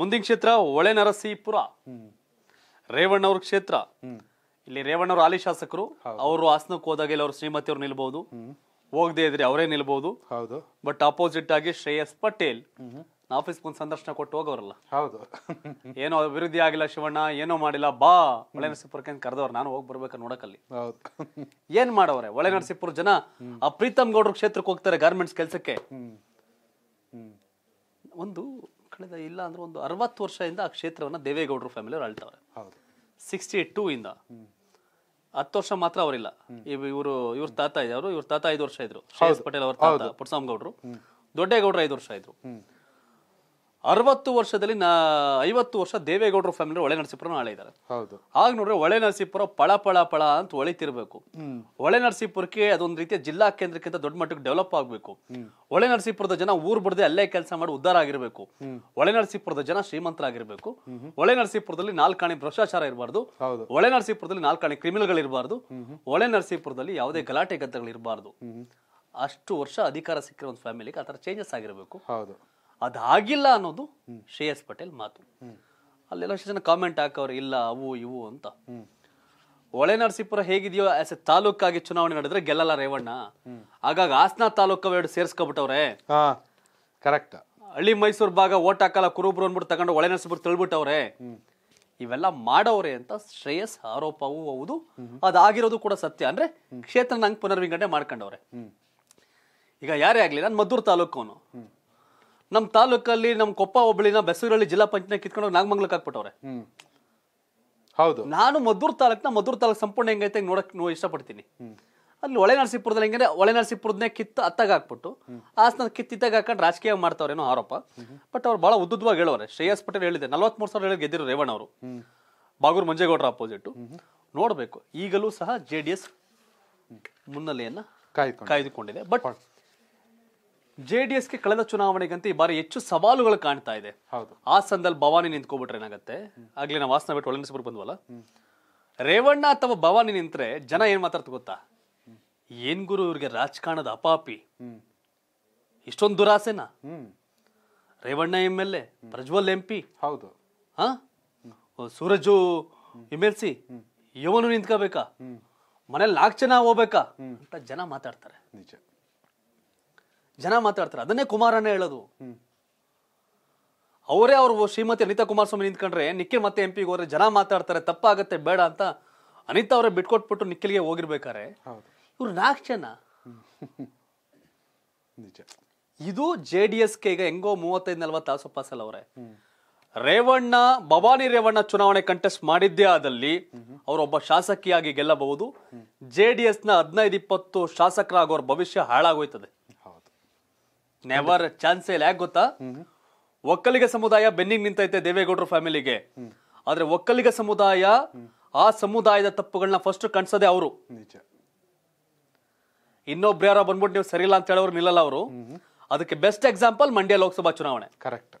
ಮುಂದಿನ ಕ್ಷೇತ್ರ ಒಳೆ ನರಸೀಪುರ ರೇವಣ್ಣವ್ರ ಕ್ಷೇತ್ರ ಇಲ್ಲಿ ರೇವಣ್ಣವ್ರ ಹಾಲಿ ಶಾಸಕರು ಅವರು ಹಾಸನಕ್ಕೆ ಹೋದಾಗ ಇಲ್ಲಿ ಶ್ರೀಮತಿ ಅವ್ರು ನಿಲ್ಬಹುದು ಹೋಗದೇ ಇದ್ರೆ ಅವರೇ ನಿಲ್ಬಹುದು ಹೌದು ಬಟ್ ಅಪೋಸಿಟ್ ಆಗಿ ಶ್ರೇಯಸ್ ಪಟೇಲ್ ಆಫೀಸ್ ಮುಂದೆ ಸಂದರ್ಶನ ಕೊಟ್ಟು ಹೋಗೋರಲ್ಲ ಹೌದು ಏನೋ ಅಭಿವೃದ್ಧಿ ಆಗಿಲ್ಲ ಶಿವಣ್ಣ ಏನೋ ಮಾಡಿಲ್ಲ ಬಾ ಒಳೆ ನರಸೀಪುರಕ್ಕೆ ಅಂತ ಕರೆದವ್ರು ನಾನು ಹೋಗಿ ಬರ್ಬೇಕು ನೋಡಕಲ್ಲಿ ಏನ್ ಮಾಡವ್ರೆ ಒಳೆ ನರಸೀಪುರ ಜನ ಆ ಪ್ರೀತಮ್ ಗೌಡ್ರ ಕ್ಷೇತ್ರಕ್ಕೆ ಹೋಗ್ತಾರೆ ಗಾರ್ಮೆಂಟ್ಸ್ ಕೆಲಸಕ್ಕೆ ಒಂದು ಕಳೆದ ಇಲ್ಲ ಅಂದ್ರೆ ಒಂದು ಅರವತ್ತು ವರ್ಷದಿಂದ ಆ ಕ್ಷೇತ್ರವನ್ನ ದೇವೇಗೌಡರು ಫ್ಯಾಮಿಲಿ ಅಳ್ತಾರೆ ಸಿಕ್ಸ್ಟಿ ಟೂ ಇಂದ ಹತ್ತು ವರ್ಷ ಮಾತ್ರ ಅವರಿಲ್ಲ ಇವರು ಇವ್ರ ತಾತ ಇದ್ರು ಇವ್ರ ತಾತ ಐದು ವರ್ಷ ಇದ್ರು ಶ್ರೀ ಪಟೇಲ್ ಅವರ ತಾತ ಪುಟ್ಸಾಮ್ ಗೌಡ್ರು ದೊಡ್ಡೇಗೌಡರು ಐದು ವರ್ಷ ಇದ್ರು ಅರವತ್ತು ವರ್ಷದಲ್ಲಿ ನಾ ಐವತ್ತು ವರ್ಷ ದೇವೇಗೌಡರ ಫ್ಯಾಮಿಲಿ ಒಳೆ ನರಸೀಪುರ ಆಳೆ ಇದ್ದಾರೆ ಹೌದು ಆಗ ನೋಡ್ರೆ ಒಳೆ ನರಸೀಪುರ ಪಳ ಪಳ ಪಳ ಅಂತ ಒಳಿತಿರ್ಬೇಕು ಒಳೆ ನರಸೀಪುರಕ್ಕೆ ಅದೊಂದು ರೀತಿಯ ಜಿಲ್ಲಾ ಕೇಂದ್ರಕ್ಕಿಂತ ದೊಡ್ಡ ಮಟ್ಟಕ್ಕೆ ಡೆವಲಪ್ ಆಗಬೇಕು ಒಳೆ ನರಸೀಪುರದ ಜನ ಊರ್ ಬಿಡದೆ ಅಲ್ಲೇ ಕೆಲಸ ಮಾಡಿ ಉದ್ದಾರ ಆಗಿರ್ಬೇಕು ಒಳೆ ನರಸೀಪುರದ ಜನ ಶ್ರೀಮಂತರಾಗಿರ್ಬೇಕು ಒಳೆ ನರಸೀಪುರದಲ್ಲಿ ನಾಲ್ಕಾಣಿ ಭ್ರಷ್ಟಾಚಾರ ಇರಬಾರ್ದು ಒಳೆ ನರಸೀಪುರದಲ್ಲಿ ನಾಲ್ಕಾಣಿ ಕ್ರಿಮಿನಲ್ಗಳು ಇರಬಾರ್ದು ಒಳೆ ನರಸೀಪುರದಲ್ಲಿ ಯಾವುದೇ ಗಲಾಟೆ ಗದ್ದಗಳು ಇರಬಾರ್ದು ಅಷ್ಟು ವರ್ಷ ಅಧಿಕಾರ ಸಿಕ್ಕಿರೋ ಒಂದು ಫ್ಯಾಮಿಲಿಗೆ ಆ ಥರ ಚೇಂಜಸ್ ಆಗಿರಬೇಕು ಹೌದು ಅದಾಗಿಲ್ಲ ಅನ್ನೋದು ಶ್ರೇಯಸ್ ಪಟೇಲ್ ಮಾತು ಅಲ್ಲೆಲ್ಲ ಜನ ಕಾಮೆಂಟ್ ಹಾಕೋರು ಇಲ್ಲ ಅವು ಇವು ಅಂತ ನರಸೀಪುರ ಹೇಗಿದೆಯೋ ಆಸ್ ಎ ತಾಲೂಕಾಗಿ ಚುನಾವಣೆ ನಡೆದ್ರೆ ಗೆಲ್ಲಲ್ಲ ರೇವಣ್ಣ ಹಾಗಾಗಿ ಹಾಸನ ತಾಲೂಕು ಸೇರ್ಸ್ಕೊಬಿಟ್ಟವ್ರೆ ಕರೆಕ್ಟ್ ಹಳ್ಳಿ ಮೈಸೂರು ಭಾಗ ಓಟ್ ಹಾಕಲ್ಲ ಕುರುಬ್ರು ಅಂದ್ಬಿಟ್ಟು ತಗೊಂಡು ನರಸೀಪುರ ತಿಳ್ಬಿಟ್ಟವ್ರೆ ಇವೆಲ್ಲ ಮಾಡೋರೆ ಅಂತ ಶ್ರೇಯಸ್ ಆರೋಪವೂ ಹೌದು ಅದಾಗಿರೋದು ಕೂಡ ಸತ್ಯ ಅಂದ್ರೆ ಕ್ಷೇತ್ರ ನಂಗೆ ಪುನರ್ವಿಂಗಡಣೆ ಮಾಡ್ಕೊಂಡವ್ರೆ ಈಗ ಯಾರೇ ಆಗ್ಲಿ ನಾನು ಮದ್ದೂರು ಅವನು ನಮ್ಮ ತಾಲೂಕಲ್ಲಿ ನಮ್ಮ ಕೊಪ್ಪ ಹೋಬಳಿನ ಬೆಸೂರಲ್ಲಿ ಜಿಲ್ಲಾ ಪಂಚಾಯತ್ ಕಿತ್ಕೊಂಡು ನಾಗಮಂಗ್ಲಕ್ಕೆ ಹಾಕ್ಬಿಟ್ಟವ್ರೆ ಹೌದು ನಾನು ಮದ್ದೂರು ತಾಲೂಕ್ನ ಮದ್ದೂರು ತಾಲೂಕ್ ಸಂಪೂರ್ಣ ಹೆಂಗೈತೆ ನೋಡಕ್ ಇಷ್ಟಪಡ್ತೀನಿ ಅಲ್ಲಿ ಒಳೆ ನರಸೀಪುರದಲ್ಲಿ ಹೆಂಗಂದ್ರೆ ಒಳೆ ನರಸೀಪುರದ್ನೇ ಕಿತ್ತು ಅತ್ತಾಗ ಹಾಕ್ಬಿಟ್ಟು ಆಸ್ನ ಕಿತ್ತಿತ್ತಾಗ ಹಾಕೊಂಡು ರಾಜಕೀಯ ಮಾಡ್ತಾವ್ರೇನೋ ಆರೋಪ ಬಟ್ ಅವ್ರು ಬಹಳ ಉದ್ದುದ್ವಾಗಿ ಹೇಳೋರೆ ಶ್ರೇಯಸ್ ಪಟೇಲ್ ಹೇಳಿದೆ ನಲ್ವತ್ಮೂರು ಸಾವಿರ ಹೇಳಿ ಗೆದ್ದಿರೋ ರೇವಣ್ಣ ಅವರು ಬಾಗೂರ್ ಮಂಜೇಗೌಡರ ಅಪೋಸಿಟ್ ನೋಡಬೇಕು ಈಗಲೂ ಸಹ ಜೆ ಡಿ ಎಸ್ ಕಾಯ್ದುಕೊಂಡಿದೆ ಬಟ್ ಗೆ ಕಳೆದ ಚುನಾವಣೆಗಂತ ಈ ಬಾರಿ ಹೆಚ್ಚು ಸವಾಲುಗಳು ಕಾಣ್ತಾ ಇದೆ ಹೌದು ಆ ಸಂದಲ್ಲಿ ಭವಾನಿ ನಿಂತ್ಕೋಬಿಟ್ರೆ ಏನಾಗುತ್ತೆ ಆಗ್ಲಿ ನಾವು ವಾಸನ ಬಿಟ್ಟು ಒಳಗಿಸ್ಬಿಟ್ಟು ಬಂದ್ವಲ್ಲ ರೇವಣ್ಣ ಅಥವಾ ಭವಾನಿ ನಿಂತ್ರೆ ಜನ ಏನ್ ಮಾತಾಡ್ತು ಗೊತ್ತಾ ಏನ್ ಗುರು ಇವ್ರಿಗೆ ರಾಜಕಾರಣದ ಅಪಾಪಿ ಇಷ್ಟೊಂದು ದುರಾಸೆನಾ Revanna M L A Prajwal M P ಹೌದು ಸೂರಜು ಎಂ ಎಲ್ ಸಿ ಯವನು ನಿಂತ್ಕೋಬೇಕಾ ಮನೇಲಿ ನಾಲ್ಕು ಜನ ಹೋಗ್ಬೇಕಾ ಅಂತ ಜನ ಮಾತಾಡ್ತಾರೆ ನಿಜ ಜನ ಮಾತಾಡ್ತಾರೆ ಅದನ್ನೇ ಕುಮಾರನೇ ಹೇಳೋದು ಅವರೇ ಅವರು ಶ್ರೀಮತಿ ಅನಿತಾ ಕುಮಾರಸ್ವಾಮಿ ನಿಂತ್ಕೊಂಡ್ರೆ ನಿಖಿಲ್ ಮತ್ತೆ ಎಂ ಪಿಗೆ ಹೋದ್ರೆ ಜನ ಮಾತಾಡ್ತಾರೆ ತಪ್ಪಾಗತ್ತೆ ಬೇಡ ಅಂತ ಅನಿತಾ ಅವರೇ ಬಿಟ್ಕೊಟ್ಬಿಟ್ಟು ನಿಖಿಲ್ಗೆ ಹೋಗಿರ್ಬೇಕಾರೆ ಇವ್ರು ನಾಲ್ಕು ಜನ ಇದು ಜೆ ಡಿ ಈಗ ಹೆಂಗೋ ಮೂವತ್ತೈದು ನಲ್ವತ್ತು ಆಸು ಪಾಸಲ್ ಅವರೇ ರೇವಣ್ಣ ಭವಾನಿ ರೇವಣ್ಣ ಚುನಾವಣೆ ಕಂಟೆಸ್ಟ್ ಮಾಡಿದ್ದೇ ಆದಲ್ಲಿ ಒಬ್ಬ ಶಾಸಕಿಯಾಗಿ ಗೆಲ್ಲಬಹುದು ಜೆ ಡಿ ನ ಹದಿನೈದು ಇಪ್ಪತ್ತು ಶಾಸಕರಾಗೋರ ಭವಿಷ್ಯ ಹಾಳಾಗೋಯ್ತದೆ ನೆವರ್ ಚಾನ್ಸ್ ಇಲ್ಲ ಯಾಕೆ ಗೊತ್ತಾ ಒಕ್ಕಲಿಗ ಸಮುದಾಯ ಬೆನ್ನಿಗ್ ನಿಂತೈತೆ ದೇವೇಗೌಡರ ಫ್ಯಾಮಿಲಿಗೆ ಆದ್ರೆ ಒಕ್ಕಲಿಗ ಸಮುದಾಯ ಆ ಸಮುದಾಯದ ತಪ್ಪುಗಳನ್ನ ಫಸ್ಟ್ ಕಣ್ಸದೆ ಅವರು ಇನ್ನೊಬ್ರು ಯಾರೋ ಬಂದ್ಬಿಟ್ಟು ನೀವು ಸರಿಯಿಲ್ಲ ಅಂತ ಹೇಳೋರು ನಿಲ್ಲಲ್ಲ ಅವರು ಅದಕ್ಕೆ ಬೆಸ್ಟ್ ಎಕ್ಸಾಂಪಲ್ ಮಂಡ್ಯ ಲೋಕಸಭಾ ಚುನಾವಣೆ ಕರೆಕ್ಟ್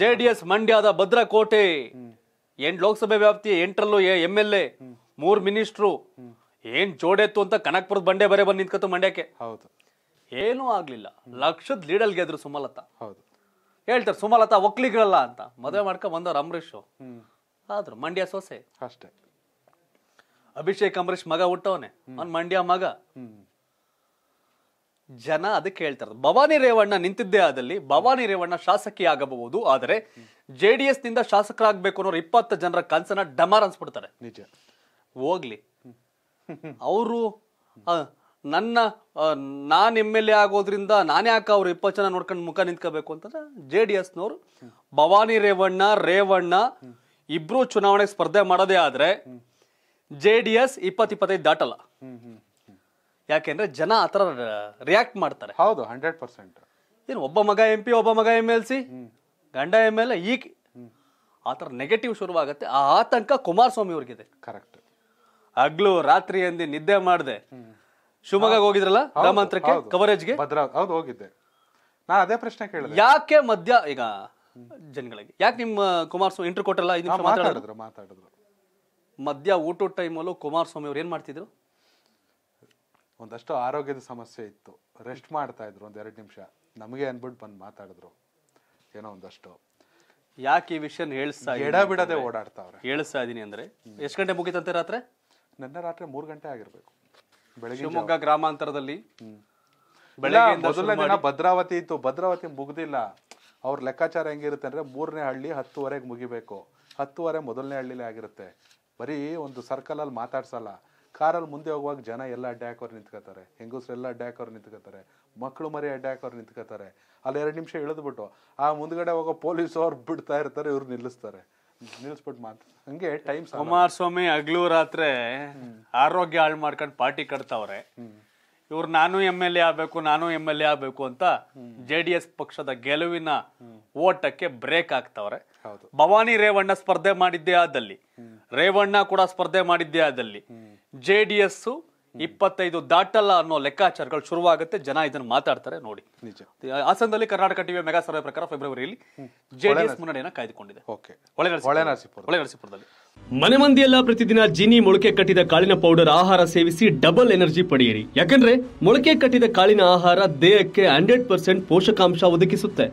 ಜೆ ಡಿ ಎಸ್ ಮಂಡ್ಯದ ಭದ್ರಕೋಟೆ ಎಂಟ್ ಲೋಕಸಭೆ ವ್ಯಾಪ್ತಿ ಎಂಟರಲ್ಲೂ ಎಂ ಎಲ್ ಎ ಮೂರ್ ಮಿನಿಸ್ಟ್ರು ಏನ್ ಜೋಡೆತ್ತು ಅಂತ ಕನಕ್ಪುರದ ಬಂಡೆ ಬರೆ ಬಂದು ನಿಂತ್ಕತ್ತು ಮಂಡ್ಯಕ್ಕೆ ಹೌದು ಏನೂ ಆಗ್ಲಿಲ್ಲ ಲಕ್ಷದ ಲೀಡಲ್ ಗೆದ್ರು ಸುಮಲತಾ ಹೌದು ಹೇಳ್ತಾರೆ ಸುಮಲತಾ ಒಕ್ಲಿಗಳಲ್ಲ ಅಂತ ಮದುವೆ ಮಾಡ್ಕೊ ಬಂದವ್ರು ಅಂಬರೀಶ್ ಆದ್ರು ಮಂಡ್ಯ ಸೊಸೆ ಅಷ್ಟೇ ಅಭಿಷೇಕ್ ಅಂಬರೀಶ್ ಮಗ ಹುಟ್ಟವನೆ ಅವ್ನ್ ಮಂಡ್ಯ ಮಗ ಜನ ಅದಕ್ಕೆ ಹೇಳ್ತಾರೆ ಭವಾನಿ ರೇವಣ್ಣ ನಿಂತಿದ್ದೇ ಆದಲ್ಲಿ ಭವಾನಿ ರೇವಣ್ಣ ಶಾಸಕಿ ಆಗಬಹುದು ಆದರೆ ಜೆ ಡಿ ಎಸ್ ನಿಂದ ಶಾಸಕರಾಗಬೇಕು ಅನ್ನೋರು ಇಪ್ಪತ್ತು ಜನರ ಕನ್ಸನ್ನ ಡಮಾರ್ ಅನ್ಸ್ಬಿಡ್ತಾರೆ ಹೋಗ್ಲಿ ಅವರು ನನ್ನ ನಾನು ಎಮ್ ಎಲ್ ಎ ಆಗೋದ್ರಿಂದ ನಾನು ಯಾಕೆ ಅವ್ರು ಇಪ್ಪತ್ತು ಜನ ನೋಡ್ಕೊಂಡು ಮುಖ ನಿಂತ್ಕೋಬೇಕು ಅಂತಂದ್ರೆ ಜೆ ಡಿ ಎಸ್ನವರು ಭವಾನಿ ರೇವಣ್ಣ ರೇವಣ್ಣ ಇಬ್ರು ಚುನಾವಣೆಗೆ ಸ್ಪರ್ಧೆ ಮಾಡೋದೇ ಆದ್ರೆ ಜೆ ಡಿ ಎಸ್ ಇಪ್ಪತ್ತೈದು ದಾಟಲ್ಲ ಯಾಕೆಂದ್ರೆ ಜನ ಆ ಥರ ರಿಯಾಕ್ಟ್ ಮಾಡ್ತಾರೆ ಹೌದು ಹಂಡ್ರೆಡ್ ಪರ್ಸೆಂಟ್ ಏನು ಒಬ್ಬ ಮಗ ಎಂ ಪಿ ಒಬ್ಬ ಮಗ ಎಮ್ ಎಲ್ ಸಿ ಗಂಡ ಎಮ್ ಎಲ್ ಎ ಈಗ ಆ ಥರ ನೆಗೆಟಿವ್ ಶುರುವಾಗುತ್ತೆ ಆ ಆತಂಕ ಕುಮಾರಸ್ವಾಮಿ ಅವ್ರಿಗಿದೆ ಕರೆಕ್ಟ್ ಹಗ್ಲು ರಾತ್ರಿ ಎಂದಿ ನಿದ್ದೆ ಮಾಡಿದೆ ಶಿವಮೊಗ್ಗ ಹೋಗಿದ್ರಲ್ಲ ಗ್ರಾಮಾಂತರಕ್ಕೆ ಕವರೇಜ್ಗೆ ಭದ್ರಾ ಹೌದು ಹೋಗಿದ್ದೆ ನಾ ಅದೇ ಪ್ರಶ್ನೆ ಕೇಳಿದೆ ಯಾಕೆ ಮಧ್ಯ ಈಗ ಜನಗಳಿಗೆ ಯಾಕೆ ನಿಮ್ಮ ಕುಮಾರಸ್ವಾಮಿ ಇಂಟರ್ ಕೊಟ್ಟಲ್ಲ ಐದು ನಿಮಿಷ ಮಾತಾಡಿದ್ರು ಮಾತಾಡಿದ್ರು ಮಧ್ಯ ಊಟದ ಟೈಮಲ್ಲೂ ಕುಮಾರಸ್ವಾಮಿ ಅವ್ರು ಏನು ಮಾಡ್ತಿದ್ರು ಒಂದಷ್ಟು ಆರೋಗ್ಯದ ಸಮಸ್ಯೆ ಇತ್ತು ರೆಸ್ಟ್ ಮಾಡ್ತಾ ಇದ್ರು ಒಂದು ಎರಡು ನಿಮಿಷ ನಮಗೆ ಅನ್ಬಿಟ್ಟು ಬಂದು ಮಾತಾಡಿದ್ರು ಏನೋ ಒಂದಷ್ಟು ಯಾಕೆ ಈ ವಿಷಯ ಹೇಳಿಸ್ತಾ ಎಡ ಬಿಡದೆ ಓಡಾಡ್ತಾವ್ರೆ ಹೇಳಿಸ್ತಾ ಇದೀನಿ ಅಂದ್ರೆ ಎಷ್ಟು ಗಂಟೆ ಮುಗಿತಂತೆ ರಾತ್ರಿ ನನ್ನ ರಾತ್ರಿ ಮೂರು ಗಂಟೆ ಆಗಿರ್ಬೇಕು ಶಿವಮೊಗ್ಗ ಗ್ರಾಮಾಂತರದಲ್ಲಿ ಮೊದಲನೇ ದಿನ ಭದ್ರಾವತಿ ಇತ್ತು ಭದ್ರಾವತಿ ಮುಗ್ದಿಲ್ಲ ಅವ್ರ ಲೆಕ್ಕಾಚಾರ ಹೆಂಗಿರುತ್ತೆ ಅಂದ್ರೆ ಮೂರನೇ ಹಳ್ಳಿ ಹತ್ತುವರೆಗೆ ಮುಗಿಬೇಕು ಹತ್ತುವರೆ ಮೊದಲನೇ ಹಳ್ಳಿಲಿ ಆಗಿರುತ್ತೆ ಬರೀ ಒಂದು ಸರ್ಕಲ್ ಅಲ್ಲಿ ಮಾತಾಡ್ಸಲ್ಲ ಕಾರಲ್ಲಿ ಮುಂದೆ ಹೋಗುವಾಗ ಜನ ಎಲ್ಲ ಅಡ್ಡ ಹಾಕೋರು ನಿಂತ್ಕೋತಾರೆ ಹೆಂಗಸರು ಎಲ್ಲ ಅಡ್ಡ ಹಾಕೋರು ನಿಂತ್ಕೋತಾರೆ ಮಕ್ಕಳು ಮರಿ ಅಡ್ಡ ಹಾಕೋರು ನಿಂತ್ಕೋತಾರೆ ಅಲ್ಲಿ ಎರಡು ನಿಮಿಷ ಇಳಿದ್ಬಿಟ್ಟು ಆ ಮುಂದ್ಗಡೆ ಹೋಗೋ ಪೊಲೀಸ್ ಅವ್ರು ಬಿಡ್ತಾ ಇರ್ತಾರೆ ಇವ್ರು ನಿಲ್ಲಿಸ್ತಾರೆ ನಿಲ್ಸ್ಬಿಟ್ಟು ಮಾತು ಹಂಗೆ ಟೈಮ್ ಕುಮಾರಸ್ವಾಮಿ ಹಗ್ಲು ರಾತ್ರಿ ಆರೋಗ್ಯ ಹಾಳು ಮಾಡ್ಕೊಂಡು ಪಾರ್ಟಿ ಕಟ್ತಾವ್ರೆ ಇವ್ರು ನಾನು ಎಮ್ ಎಲ್ ಎ ಆಗಬೇಕು ನಾನು ಎಮ್ ಎಲ್ ಎ ಆಗಬೇಕು ಅಂತ ಜೆ ಡಿ ಎಸ್ ಪಕ್ಷದ ಗೆಲುವಿನ ಓಟಕ್ಕೆ ಬ್ರೇಕ್ ಆಗ್ತಾವ್ರೆ ಭವಾನಿ ರೇವಣ್ಣ ಸ್ಪರ್ಧೆ ಮಾಡಿದ್ದೇ ಆದಲ್ಲಿ ರೇವಣ್ಣ ಕೂಡ ಸ್ಪರ್ಧೆ ಮಾಡಿದ್ದೇ ಆದಲ್ಲಿ ಜೆ ಡಿ ಎಸ್ ಇಪ್ಪತ್ತೈದು ದಾಟಲ್ಲ ಅನ್ನೋ ಲೆಕ್ಕಾಚಾರಗಳು ಶುರುವಾಗುತ್ತೆ ಜನ ಇದನ್ನ ಮಾತಾಡ್ತಾರೆ ನೋಡಿ ಹಾಸನದಲ್ಲಿ ಕರ್ನಾಟಕ ಟಿವಿ ಮೆಗಾ ಸರ್ವೆ ಪ್ರಕಾರ ಫೆಬ್ರವರಿಯಲ್ಲಿ ಜೆಡಿಎಸ್ ಮುನ್ನಡೆಯನ್ನು ಕಾಯ್ದುಕೊಂಡಿದೆ ಹೊಳೆನರಸೀಪುರದಲ್ಲಿ ಮನೆ ಮಂದಿಯೆಲ್ಲ ಪ್ರತಿದಿನ ಜಿನಿ ಮೊಳಕೆ ಕಟ್ಟಿದ ಕಾಳಿನ ಪೌಡರ್ ಆಹಾರ ಸೇವಿಸಿ ಡಬಲ್ ಎನರ್ಜಿ ಪಡೆಯಿರಿ ಯಾಕಂದ್ರೆ ಮೊಳಕೆ ಕಟ್ಟಿದ ಕಾಳಿನ ಆಹಾರ ದೇಹಕ್ಕೆ ಹಂಡ್ರೆಡ್ ಪರ್ಸೆಂಟ್ ಪೋಷಕಾಂಶ ಒದಗಿಸುತ್ತೆ